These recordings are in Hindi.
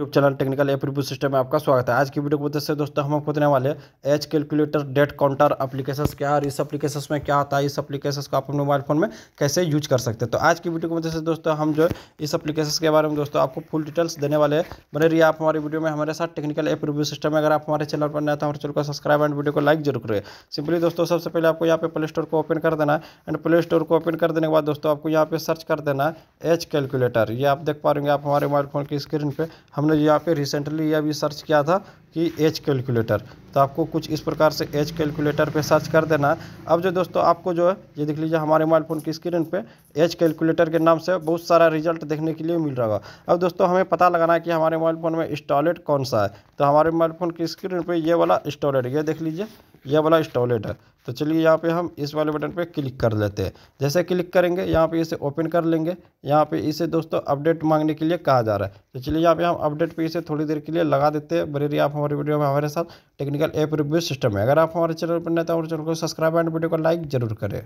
YouTube channel technical app review system में आपका स्वागत है आज की वीडियो को बताते दोस्तों हम आपको बताने वाले age calculator date counter application क्या है और इस एप्लीकेशन में क्या आता है इस एप्लीकेशन को आप अपने मोबाइल फोन में कैसे यूज कर सकते हैं तो आज की वीडियो को बताते दोस्तों हम जो इस एप्लीकेशन के बारे में दोस्तों आपको फुल डिटेल्स देने वाले बने रही आप हमारे वीडियो में हमारे साथ टेक्निकल एप रिव्यू सिस्टम में अगर आप हमारे चैनल पर नया था तो हमारे चैनल को सब्सक्राइब एंड वीडियो को लाइक जरूर करें सिंपली दोस्तों सबसे पहले आपको यहाँ पे प्ले स्टोर को ओपन कर देना है एंड प्ले स्टोर को ओपन कर देने के बाद दोस्तों आपको यहाँ पे सर्च कर देना है एच कैलकुलेटर ये आप देख पा रहे आप हमारे मोबाइल फोन की स्क्रीन पर हम हमने यहाँ पे रिसेंटली यह भी सर्च किया था कि एज कैलकुलेटर तो आपको कुछ इस प्रकार से एज कैलकुलेटर पे सर्च कर देना है अब जो दोस्तों आपको जो है ये देख लीजिए हमारे मोबाइल फ़ोन की स्क्रीन पे एज कैलकुलेटर के नाम से बहुत सारा रिजल्ट देखने के लिए मिल रहा होगा अब दोस्तों हमें पता लगाना है कि हमारे मोबाइल फ़ोन में इंस्टॉलेट कौन सा है तो हमारे मोबाइल फ़ोन की स्क्रीन पर ये वाला इंस्टॉलेट ये देख लीजिए यह वाला स्टॉलेट है तो चलिए यहाँ पे हम इस वाले बटन पे क्लिक कर लेते हैं जैसे क्लिक करेंगे यहाँ पे इसे ओपन कर लेंगे यहाँ पे इसे दोस्तों अपडेट मांगने के लिए कहा जा रहा है तो चलिए यहाँ पे हम अपडेट पे इसे थोड़ी देर के लिए लगा देते हैं रही आप हमारी वीडियो में हमारे साथ टेक्निकल ऐप रिव्यू सिस्टम है अगर आप हमारे चैनल पर नहीं तो हमारे चैनल को सब्सक्राइब एंड वीडियो को लाइक जरूर करें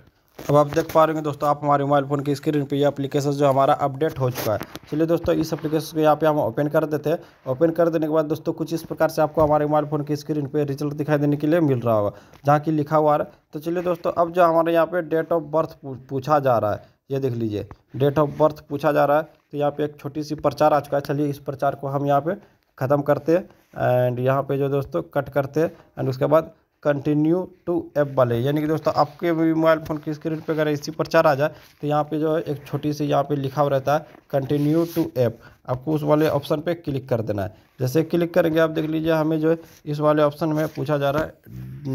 अब आप देख पा रहे होंगे दोस्तों आप हमारे मोबाइल फ़ोन की स्क्रीन पे ये एप्लीकेशन जो हमारा अपडेट हो चुका है चलिए दोस्तों इस एप्लीकेशन को यहाँ पे हम ओपन कर देते हैं ओपन कर देने के बाद दोस्तों कुछ इस प्रकार से आपको हमारे मोबाइल फ़ोन की स्क्रीन पे रिजल्ट दिखाई देने के लिए मिल रहा होगा जहाँ की लिखा हुआ है तो चलिए दोस्तों अब जो हमारे यहाँ पर डेट ऑफ बर्थ पूछा जा रहा है ये देख लीजिए डेट ऑफ बर्थ पूछा जा रहा है तो यहाँ पर एक छोटी सी प्रचार आ चुका है चलिए इस प्रचार को हम यहाँ पर ख़त्म करते हैं एंड यहाँ पर जो दोस्तों कट करते हैं एंड उसके बाद कंटिन्यू टू ऐप वाले यानी कि दोस्तों आपके भी मोबाइल फ़ोन की स्क्रीन पे अगर इसी प्रचार आ जाए तो यहाँ पे जो है एक छोटी सी यहाँ पे लिखा हुआ रहता है कंटिन्यू टू ऐप आपको उस वाले ऑप्शन पे क्लिक कर देना है जैसे क्लिक करेंगे आप देख लीजिए हमें जो है इस वाले ऑप्शन में पूछा जा रहा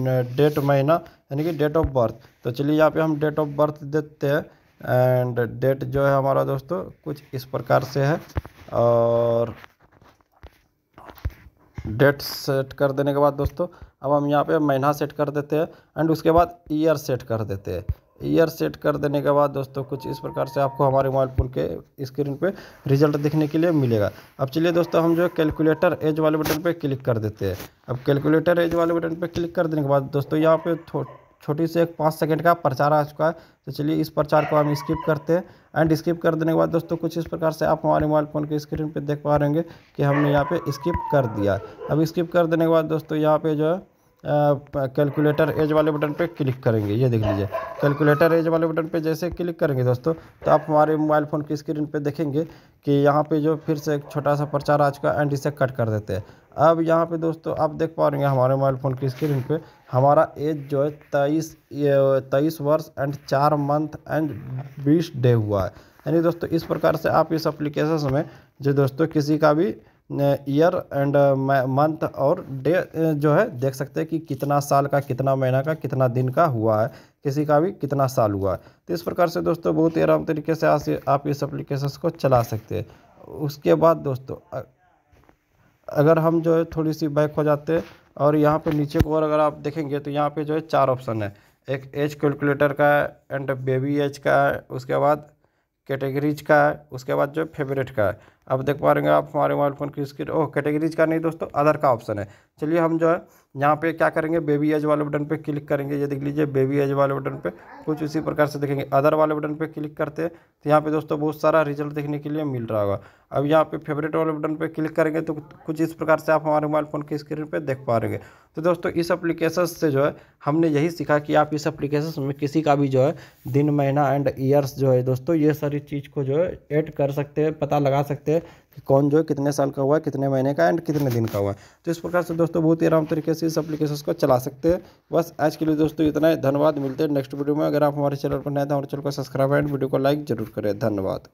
है डेट महीना यानी कि डेट ऑफ बर्थ तो चलिए यहाँ पर हम डेट ऑफ बर्थ देते हैं एंड डेट जो है हमारा दोस्तों कुछ इस प्रकार से है और डेट सेट कर देने के बाद दोस्तों अब हम यहाँ पे महीना सेट कर देते हैं एंड उसके बाद ईयर सेट कर देते हैं ईयर सेट कर देने के बाद दोस्तों कुछ इस प्रकार से आपको हमारे मोबाइल फोन के स्क्रीन पे रिजल्ट देखने के लिए मिलेगा अब चलिए दोस्तों हम जो है कैलकुलेटर एज वाले बटन पे क्लिक कर देते हैं अब कैलकुलेटर एज वाले बटन पे क्लिक कर देने के बाद दोस्तों यहाँ पे छोटी से एक पाँच सेकेंड का प्रचार आ चुका है तो चलिए इस प्रचार को हम स्किप करते हैं एंड स्किप कर देने के बाद दोस्तों कुछ इस प्रकार से आप हमारे मोबाइल फ़ोन के स्क्रीन पर देख पा रहेंगे कि हमने यहाँ पर स्किप कर दिया अब स्किप कर देने के बाद दोस्तों यहाँ पर जो है कैलकुलेटर एज वाले बटन पे क्लिक करेंगे ये देख लीजिए कैलकुलेटर एज वाले बटन पे जैसे क्लिक करेंगे दोस्तों तो आप हमारे मोबाइल फ़ोन की स्क्रीन पे देखेंगे कि यहाँ पे जो फिर से एक छोटा सा प्रचार आ चुका एंड इसे कट कर देते हैं अब यहाँ पे दोस्तों आप देख पा रहे हैं हमारे मोबाइल फ़ोन की स्क्रीन पर हमारा एज जो है तेईस तेईस वर्ष एंड चार मंथ एंड बीस डे हुआ है यानी दोस्तों इस प्रकार से आप इस अप्लीकेशन में जो दोस्तों किसी का भी ईयर एंड मंथ और डे uh, जो है देख सकते हैं कि कितना साल का कितना महीना का कितना दिन का हुआ है किसी का भी कितना साल हुआ है तो इस प्रकार से दोस्तों बहुत ही आराम तरीके से आप इस एप्लीकेशन को चला सकते हैं उसके बाद दोस्तों अगर हम जो है थोड़ी सी बैक हो जाते हैं और यहाँ पे नीचे को और अगर आप देखेंगे तो यहाँ पे जो है चार ऑप्शन है एक एज कैलकुलेटर का है एंड बेबी एज का है उसके बाद कैटेगरीज का है उसके बाद जो है फेवरेट का है अब देख पा रहे हैं आप हमारे मोबाइल फ़ोन की स्क्रीन ओह कैटेगरीज का नहीं दोस्तों अदर का ऑप्शन है चलिए हम जो है यहाँ पे क्या करेंगे बेबी एज वाले बटन पे क्लिक करेंगे ये देख लीजिए बेबी एज वाले बटन पे कुछ इसी प्रकार से देखेंगे अदर वाले बटन पे क्लिक करते हैं तो यहाँ पे दोस्तों बहुत सारा रिजल्ट देखने के लिए मिल रहा होगा अब यहाँ पे फेवरेट वाले बटन पे क्लिक करेंगे तो कुछ इस प्रकार से आप हमारे मोबाइल फ़ोन की स्क्रीन पर देख पा रहे तो दोस्तों इस अप्लीकेशन से जो है हमने यही सीखा कि आप इस अप्लीकेशन में किसी का भी जो है दिन महीना एंड ईयर्स जो है दोस्तों ये सारी चीज़ को जो है एड कर सकते हैं पता लगा सकते हैं कि कौन जो है कितने साल का हुआ है कितने महीने का एंड कितने दिन का हुआ है तो इस प्रकार से दोस्तों बहुत ही आराम तरीके से इस एप्लीकेशन को चला सकते हैं बस आज के लिए दोस्तों इतना ही धन्यवाद मिलते हैं नेक्स्ट वीडियो में अगर आप हमारे चैनल पर नए तो हमारे चैनल को सब्सक्राइब एंड वीडियो को लाइक जरूर करें धन्यवाद